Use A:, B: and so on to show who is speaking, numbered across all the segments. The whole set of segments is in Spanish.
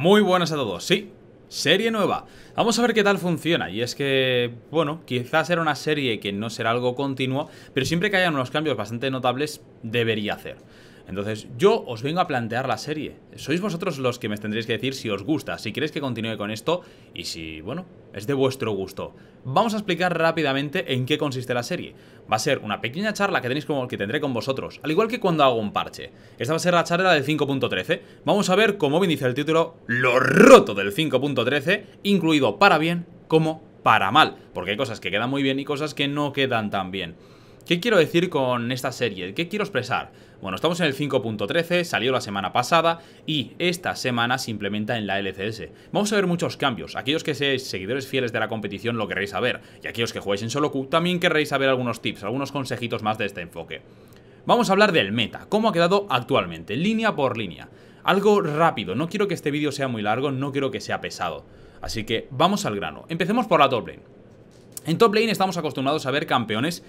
A: Muy buenas a todos, sí, serie nueva. Vamos a ver qué tal funciona. Y es que, bueno, quizás era una serie que no será algo continuo, pero siempre que hayan unos cambios bastante notables, debería hacer. Entonces, yo os vengo a plantear la serie. Sois vosotros los que me tendréis que decir si os gusta, si queréis que continúe con esto y si, bueno, es de vuestro gusto. Vamos a explicar rápidamente en qué consiste la serie. Va a ser una pequeña charla que como que tendré con vosotros, al igual que cuando hago un parche. Esta va a ser la charla del 5.13. Vamos a ver, cómo bien el título, lo roto del 5.13, incluido para bien como para mal, porque hay cosas que quedan muy bien y cosas que no quedan tan bien. ¿Qué quiero decir con esta serie? ¿Qué quiero expresar? Bueno, estamos en el 5.13, salió la semana pasada y esta semana se implementa en la LCS. Vamos a ver muchos cambios. Aquellos que seáis seguidores fieles de la competición lo querréis saber y aquellos que jugáis en solo Q también querréis saber algunos tips, algunos consejitos más de este enfoque. Vamos a hablar del meta, cómo ha quedado actualmente, línea por línea. Algo rápido, no quiero que este vídeo sea muy largo, no quiero que sea pesado. Así que vamos al grano. Empecemos por la top lane. En top lane estamos acostumbrados a ver campeones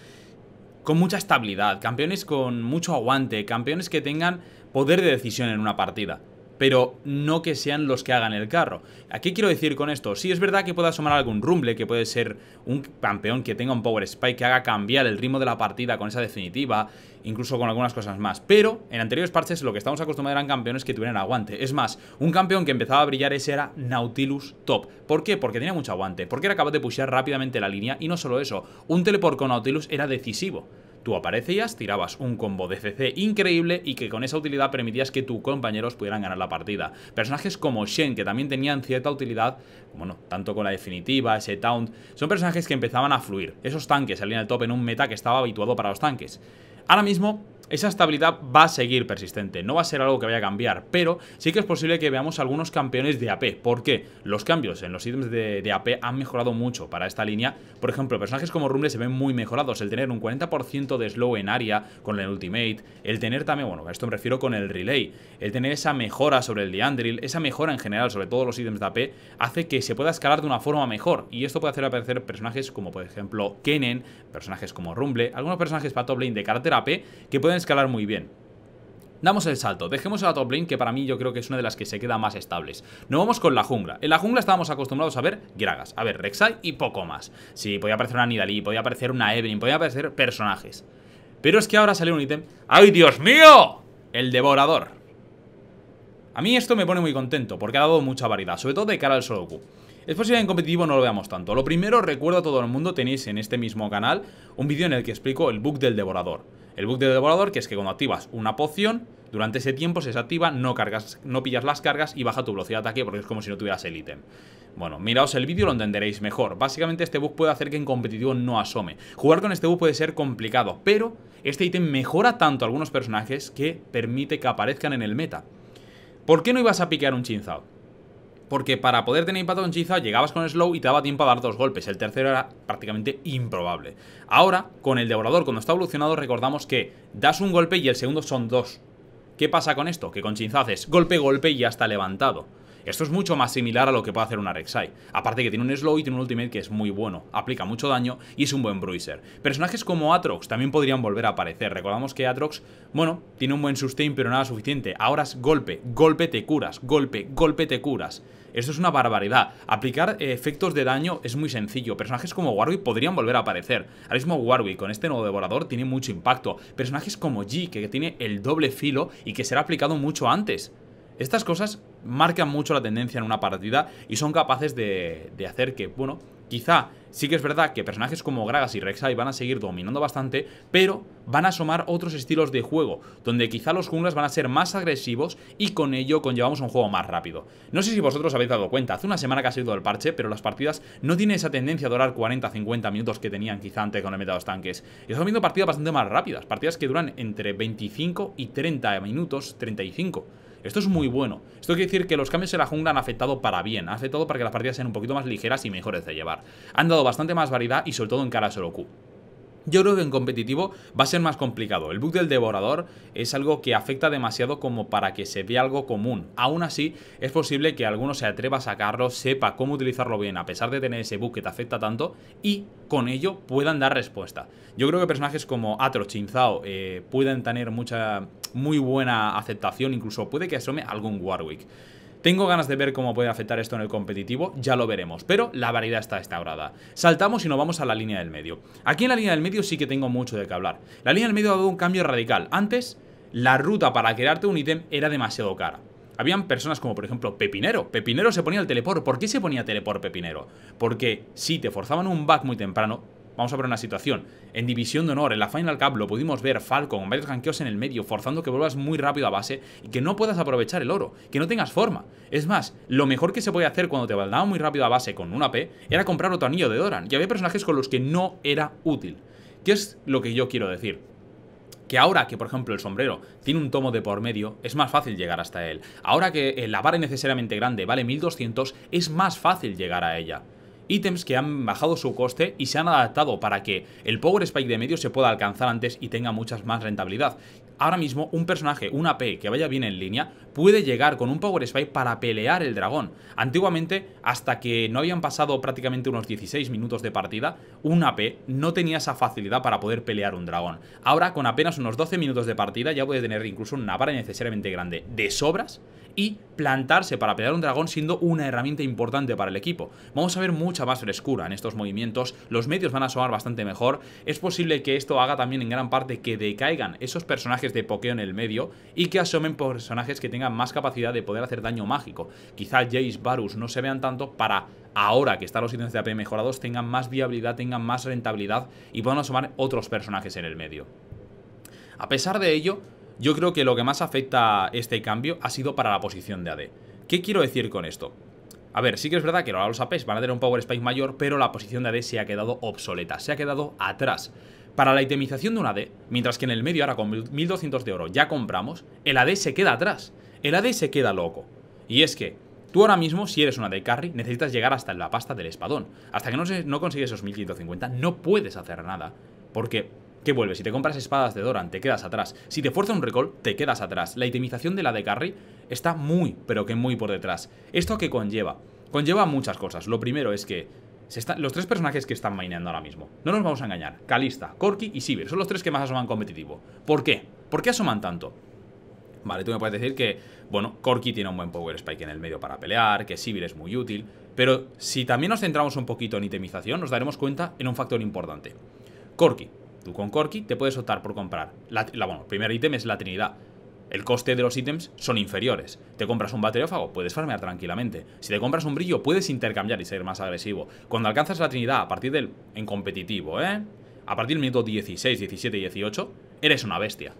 A: con mucha estabilidad, campeones con mucho aguante, campeones que tengan poder de decisión en una partida pero no que sean los que hagan el carro. ¿A qué quiero decir con esto? Sí es verdad que pueda asomar algún rumble, que puede ser un campeón que tenga un power spike que haga cambiar el ritmo de la partida con esa definitiva, incluso con algunas cosas más. Pero en anteriores parches lo que estamos acostumbrados eran campeones que tuvieran aguante. Es más, un campeón que empezaba a brillar ese era Nautilus Top. ¿Por qué? Porque tenía mucho aguante, porque era capaz de pushear rápidamente la línea y no solo eso, un teleport con Nautilus era decisivo. Tú aparecías, tirabas un combo de CC increíble y que con esa utilidad permitías que tus compañeros pudieran ganar la partida. Personajes como Shen, que también tenían cierta utilidad, bueno, tanto con la definitiva, ese taunt, son personajes que empezaban a fluir. Esos tanques salían al top en un meta que estaba habituado para los tanques. Ahora mismo esa estabilidad va a seguir persistente, no va a ser algo que vaya a cambiar, pero sí que es posible que veamos algunos campeones de AP. porque Los cambios en los ítems de, AP han mejorado mucho para esta línea. Por ejemplo, personajes como Rumble se ven muy mejorados, el tener un 40% de slow en área con el ultimate, el tener también, bueno, a esto me refiero con el relay, el tener esa mejora sobre el Diandril, esa mejora en general sobre todos los ítems de AP, hace que se pueda escalar de una forma mejor. Y esto puede hacer aparecer personajes como, por ejemplo, Kennen, personajes como Rumble, algunos personajes para top lane de carácter AP que pueden escalar muy bien. Damos el salto, dejemos a la top lane que para mí yo creo que es una de las que se queda más estables Nos vamos con la jungla, en la jungla estábamos acostumbrados a ver Gragas, a ver Rek'Sai y poco más Sí, podía aparecer una Nidalee, podía aparecer una Evelyn, podía aparecer personajes Pero es que ahora sale un ítem ¡Ay Dios mío! El Devorador A mí esto me pone muy contento porque ha dado mucha variedad, sobre todo de cara al Q. es posible que en competitivo no lo veamos tanto. Lo primero, recuerdo a todo el mundo, tenéis en este mismo canal un vídeo en el que explico el bug del devorador. El bug de devorador, que es que cuando activas una poción, durante ese tiempo se desactiva, no, cargas, no pillas las cargas y baja tu velocidad de ataque porque es como si no tuvieras el ítem. Bueno, miraos el vídeo, lo entenderéis mejor. Básicamente este bug puede hacer que en competitivo no asome. Jugar con este bug puede ser complicado, pero este ítem mejora tanto a algunos personajes que permite que aparezcan en el meta. ¿Por qué no ibas a piquear un Chinzao? porque para poder tener impacto con Chiza llegabas con slow y te daba tiempo a dar dos golpes. El tercero era prácticamente improbable. Ahora, con el Devorador, cuando está evolucionado, recordamos que das un golpe y el segundo son dos. ¿Qué pasa con esto? Que con Chinza haces golpe, golpe y ya está levantado. Esto es mucho más similar a lo que puede hacer un Rek'Sai. Aparte que tiene un slow y tiene un ultimate que es muy bueno, aplica mucho daño y es un buen bruiser. Personajes como Atrox también podrían volver a aparecer. Recordamos que Atrox, bueno, tiene un buen sustain pero nada suficiente. Ahora es golpe, golpe te curas, golpe, golpe te curas. Esto es una barbaridad. Aplicar eh, efectos de daño es muy sencillo. Personajes como Warwick podrían volver a aparecer. Ahora mismo Warwick con este nuevo devorador tiene mucho impacto. Personajes como G, que tiene el doble filo y que será aplicado mucho antes. Estas cosas marcan mucho la tendencia en una partida y son capaces de, de hacer que, bueno, quizá Sí que es verdad que personajes como Gragas y Rek'Sai van a seguir dominando bastante, pero van a asomar otros estilos de juego, donde quizá los junglas van a ser más agresivos y con ello conllevamos un juego más rápido. No sé si vosotros habéis dado cuenta, hace una semana que ha salido el parche, pero las partidas no tienen esa tendencia a durar 40-50 minutos que tenían quizá antes con el meta de los tanques. Y estamos viendo partidas bastante más rápidas, partidas que duran entre 25 y 30 minutos, 35. Esto es muy bueno. Esto quiere decir que los cambios en la jungla han afectado para bien, hace afectado para que las partidas sean un poquito más ligeras y mejores de llevar. Han dado bastante más variedad y sobre todo en cara a solo Q. Yo creo que en competitivo va a ser más complicado. El bug del devorador es algo que afecta demasiado como para que se vea algo común. Aún así, es posible que alguno se atreva a sacarlo, sepa cómo utilizarlo bien a pesar de tener ese bug que te afecta tanto y con ello puedan dar respuesta. Yo creo que personajes como Atro, Chinzao eh, pueden tener mucha, muy buena aceptación, incluso puede que asome algún Warwick. Tengo ganas de ver cómo puede afectar esto en el competitivo, ya lo veremos, pero la variedad está instaurada. Saltamos y nos vamos a la línea del medio. Aquí en la línea del medio sí que tengo mucho de qué hablar. La línea del medio ha dado un cambio radical. Antes, la ruta para crearte un ítem era demasiado cara. Habían personas como, por ejemplo, Pepinero. Pepinero se ponía el teleport. ¿Por qué se ponía teleport Pepinero? Porque si te forzaban un back muy temprano, Vamos a ver una situación. En división de honor, en la Final Cup, lo pudimos ver Falcon, varios ganqueos en el medio, forzando que vuelvas muy rápido a base y que no puedas aprovechar el oro, que no tengas forma. Es más, lo mejor que se podía hacer cuando te baldaba muy rápido a base con una P era comprar otro anillo de Doran. Y había personajes con los que no era útil. ¿Qué es lo que yo quiero decir? que ahora que, por ejemplo, el sombrero tiene un tomo de por medio, es más fácil llegar hasta él. Ahora que la vara necesariamente grande vale 1200, es más fácil llegar a ella ítems que han bajado su coste y se han adaptado para que el Power Spike de medio se pueda alcanzar antes y tenga muchas más rentabilidad. Ahora mismo un personaje, una AP que vaya bien en línea, puede llegar con un Power Spike para pelear el dragón. Antiguamente, hasta que no habían pasado prácticamente unos 16 minutos de partida, un AP no tenía esa facilidad para poder pelear un dragón. Ahora, con apenas unos 12 minutos de partida, ya puede tener incluso una vara necesariamente grande de sobras y plantarse para pelear un dragón siendo una herramienta importante para el equipo. Vamos a ver mucha más frescura en estos movimientos, los medios van a asomar bastante mejor, es posible que esto haga también en gran parte que decaigan esos personajes de pokeo en el medio y que asomen personajes que tengan más capacidad de poder hacer daño mágico. Quizá Jace, Varus no se vean tanto para ahora que están los ítems de AP mejorados, tengan más viabilidad, tengan más rentabilidad y puedan sumar otros personajes en el medio. A pesar de ello, yo creo que lo que más afecta este cambio ha sido para la posición de AD. ¿Qué quiero decir con esto? A ver, sí que es verdad que ahora los APs van a tener un Power Spike mayor, pero la posición de AD se ha quedado obsoleta, se ha quedado atrás. Para la itemización de un AD, mientras que en el medio ahora con 1200 de oro ya compramos, el AD se queda atrás. El AD se queda loco. Y es que, tú ahora mismo, si eres una de carry, necesitas llegar hasta la pasta del espadón. Hasta que no, se, no consigues esos 1150, no puedes hacer nada. Porque ¿Qué vuelves? Si te compras espadas de Doran, te quedas atrás. Si te fuerza un recall, te quedas atrás. La itemización de la de carry está muy, pero que muy por detrás. ¿Esto qué conlleva? Conlleva muchas cosas. Lo primero es que los tres personajes que están maineando ahora mismo, no nos vamos a engañar, Kalista, Corki y Sivir, son los tres que más asoman competitivo. ¿Por qué? ¿Por qué asoman tanto? Vale, tú me puedes decir que, bueno, Corki tiene un buen Power Spike en el medio para pelear, que Sivir es muy útil, pero si también nos centramos un poquito en itemización, nos daremos cuenta en un factor importante. Corki. Tú con Corki te puedes optar por comprar. La, bueno, el primer ítem es la Trinidad. El coste de los ítems son inferiores. Te compras un bateriófago, puedes farmear tranquilamente. Si te compras un brillo, puedes intercambiar y ser más agresivo. Cuando alcanzas la Trinidad, a partir del... en competitivo, ¿eh? A partir del minuto 16, 17, 18, eres una bestia.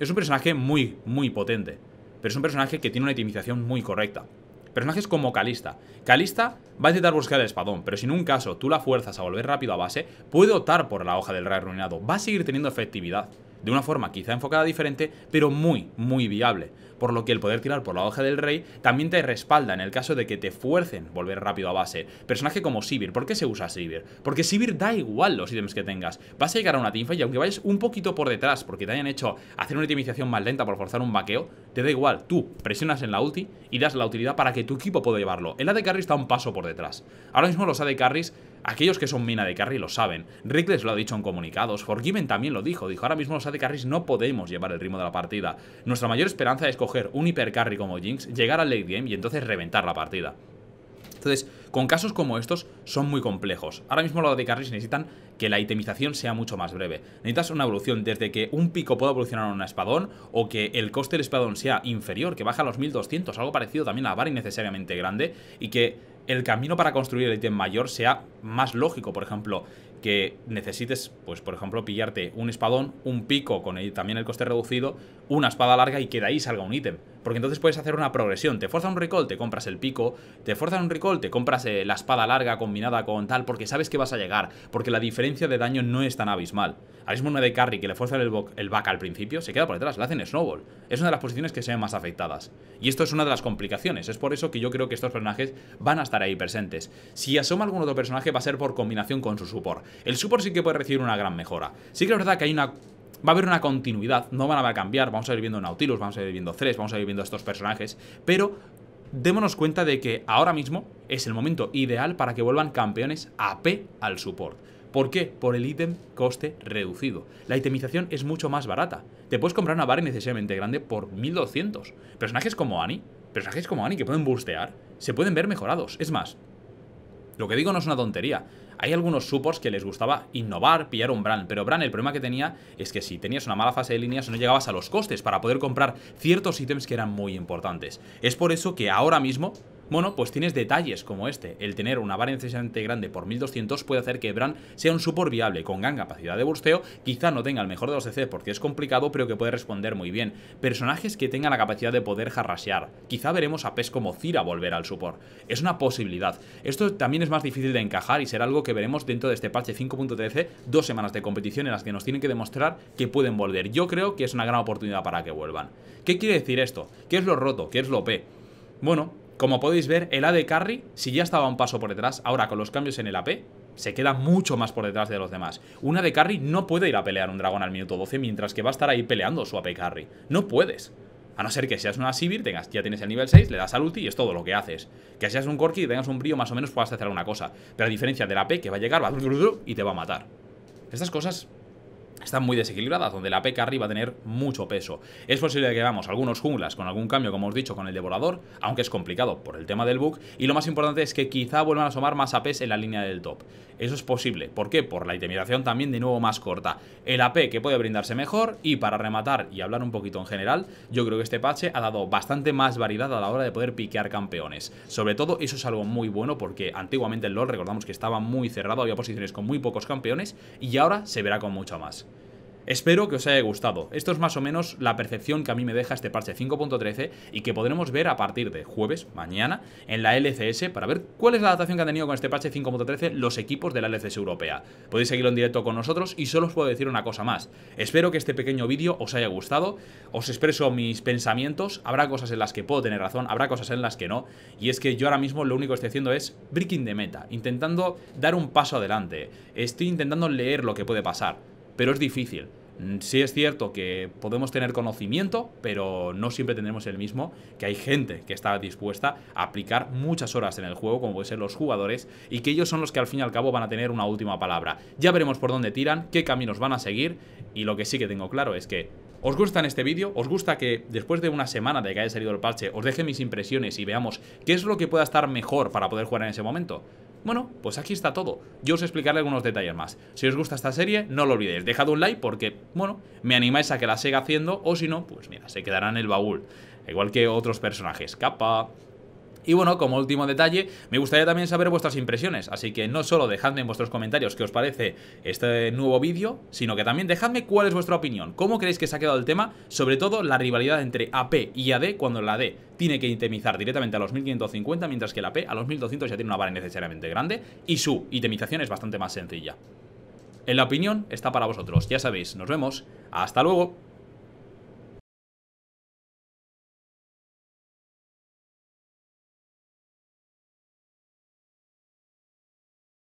A: Es un personaje muy, muy potente. Pero es un personaje que tiene una itemización muy correcta. Personajes como Calista. Calista va a intentar buscar el espadón, pero si en un caso tú la fuerzas a volver rápido a base, puede optar por la hoja del rey arruinado. Va a seguir teniendo efectividad de una forma quizá enfocada diferente, pero muy, muy viable. Por lo que el poder tirar por la hoja del rey también te respalda en el caso de que te fuercen volver rápido a base. Personaje como Sivir, ¿por qué se usa Sivir? Porque Sivir da igual los ítems que tengas. Vas a llegar a una teamfight y aunque vayas un poquito por detrás porque te hayan hecho hacer una itemización más lenta por forzar un vaqueo, te da igual. Tú presionas en la ulti y das la utilidad para que tu equipo pueda llevarlo. El AD Carry está un paso por detrás. Ahora mismo los AD Carries Aquellos que son mina de carry lo saben. Rickles lo ha dicho en comunicados, Forgiven también lo dijo. Dijo, ahora mismo los AD carries no podemos llevar el ritmo de la partida. Nuestra mayor esperanza es coger un hipercarry como Jinx, llegar al late game y entonces reventar la partida. Entonces, con casos como estos son muy complejos. Ahora mismo los de carries necesitan que la itemización sea mucho más breve. Necesitas una evolución desde que un pico pueda evolucionar a un espadón o que el coste del espadón sea inferior, que baja a los 1200, algo parecido también a la vara innecesariamente grande y que el camino para construir el ítem mayor sea más lógico. Por ejemplo, que necesites, pues por ejemplo, pillarte un espadón, un pico con también el coste reducido, una espada larga y que de ahí salga un ítem. Porque entonces puedes hacer una progresión. Te fuerza un recall, te compras el pico. Te fuerza un recall, te compras eh, la espada larga combinada con tal. Porque sabes que vas a llegar. Porque la diferencia de daño no es tan abismal. Ahora mismo una de carry que le fuerza el, el back al principio, se queda por detrás. Le hacen snowball. Es una de las posiciones que se ven más afectadas. Y esto es una de las complicaciones. Es por eso que yo creo que estos personajes van a estar ahí presentes. Si asoma algún otro personaje va a ser por combinación con su support. El support sí que puede recibir una gran mejora. Sí que es verdad que hay una va a haber una continuidad, no van a cambiar, vamos a ir viendo Nautilus, vamos a ir viendo Thresh, vamos a ir viendo estos personajes, pero démonos cuenta de que ahora mismo es el momento ideal para que vuelvan campeones AP al support. ¿Por qué? Por el ítem coste reducido. La itemización es mucho más barata. Te puedes comprar una barra necesariamente grande por 1200. Personajes como Annie, personajes como Annie que pueden bustear, se pueden ver mejorados. Es más, lo que digo no es una tontería. Hay algunos supports que les gustaba innovar, pillar un Bran, pero Bran el problema que tenía es que si tenías una mala fase de líneas no llegabas a los costes para poder comprar ciertos ítems que eran muy importantes. Es por eso que ahora mismo bueno, pues tienes detalles como este. El tener una vara necesariamente grande por 1200 puede hacer que Bran sea un support viable con gran capacidad de bursteo, quizá no tenga el mejor de los DC e porque es complicado, pero que puede responder muy bien. Personajes que tengan la capacidad de poder jarrasear. Quizá veremos a Pes como Zira volver al support. Es una posibilidad. Esto también es más difícil de encajar y será algo que veremos dentro de este parche 5.13, dos semanas de competición en las que nos tienen que demostrar que pueden volver. Yo creo que es una gran oportunidad para que vuelvan. ¿Qué quiere decir esto? ¿Qué es lo roto? ¿Qué es lo P? Bueno, como podéis ver, el AD Carry, si ya estaba un paso por detrás, ahora con los cambios en el AP, se queda mucho más por detrás de los demás. Una de carry no puede ir a pelear un dragón al minuto 12 mientras que va a estar ahí peleando su AP carry. No puedes. A no ser que seas una Sivir, tengas, ya tienes el nivel 6, le das al ulti y es todo lo que haces. Que seas un corky y tengas un brío, más o menos puedas hacer alguna cosa. Pero a diferencia del AP que va a llegar, va a y te va a matar. Estas cosas están muy desequilibradas, donde la PK arriba va a tener mucho peso. Es posible que veamos algunos junglas con algún cambio, como os he dicho, con el devorador, aunque es complicado por el tema del bug, y lo más importante es que quizá vuelvan a asomar más APs en la línea del top. Eso es posible, ¿por qué? Por la itemización también de nuevo más corta. El AP que puede brindarse mejor, y para rematar y hablar un poquito en general, yo creo que este pache ha dado bastante más variedad a la hora de poder piquear campeones. Sobre todo eso es algo muy bueno porque antiguamente el LoL recordamos que estaba muy cerrado, había posiciones con muy pocos campeones, y ahora se verá con mucho más. Espero que os haya gustado. Esto es más o menos la percepción que a mí me deja este parche 5.13 y que podremos ver a partir de jueves, mañana, en la LCS para ver cuál es la adaptación que han tenido con este parche 5.13 los equipos de la LCS europea. Podéis seguirlo en directo con nosotros y solo os puedo decir una cosa más. Espero que este pequeño vídeo os haya gustado, os expreso mis pensamientos, habrá cosas en las que puedo tener razón, habrá cosas en las que no, y es que yo ahora mismo lo único que estoy haciendo es breaking de meta, intentando dar un paso adelante, estoy intentando leer lo que puede pasar pero es difícil. Mm, sí es cierto que podemos tener conocimiento, pero no siempre tendremos el mismo, que hay gente que está dispuesta a aplicar muchas horas en el juego, como pueden ser los jugadores, y que ellos son los que al fin y al cabo van a tener una última palabra. Ya veremos por dónde tiran, qué caminos van a seguir, y lo que sí que tengo claro es que ¿Os gusta en este vídeo? ¿Os gusta que después de una semana de que haya salido el parche os deje mis impresiones y veamos qué es lo que pueda estar mejor para poder jugar en ese momento? Bueno, pues aquí está todo. Yo os explicaré algunos detalles más. Si os gusta esta serie, no lo olvidéis. Dejad un like porque, bueno, me animáis a que la siga haciendo o si no, pues mira, se quedará en el baúl. Igual que otros personajes. Capa, y bueno, como último detalle, me gustaría también saber vuestras impresiones, así que no solo dejadme en vuestros comentarios qué os parece este nuevo vídeo, sino que también dejadme cuál es vuestra opinión, cómo creéis que se ha quedado el tema, sobre todo la rivalidad entre AP y AD cuando la AD tiene que itemizar directamente a los 1550, mientras que la AP a los 1200 ya tiene una vara necesariamente grande y su itemización es bastante más sencilla. En la opinión está para vosotros, ya sabéis, nos vemos, hasta luego.